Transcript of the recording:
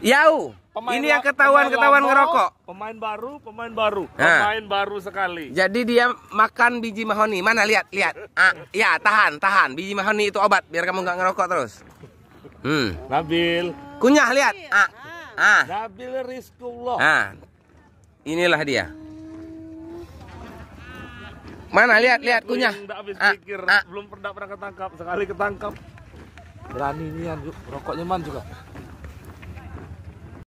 Yau. Pemain ini yang ketahuan-ketahuan ngerokok. Pemain baru, pemain baru, nah. pemain baru sekali. Jadi dia makan biji mahoni. Mana lihat, lihat. Ah, ya, tahan, tahan. Biji mahoni itu obat biar kamu nggak ngerokok terus. Hmm. Nabil. Kunyah lihat. Iya, ah, ah. Ah. Nabil Rizkullah. Ah. Inilah dia. Mana lihat, lihat kunyah. habis ah. ah. belum pernah pernah ketangkap, sekali ketangkap. Berani nih Rokoknya man juga.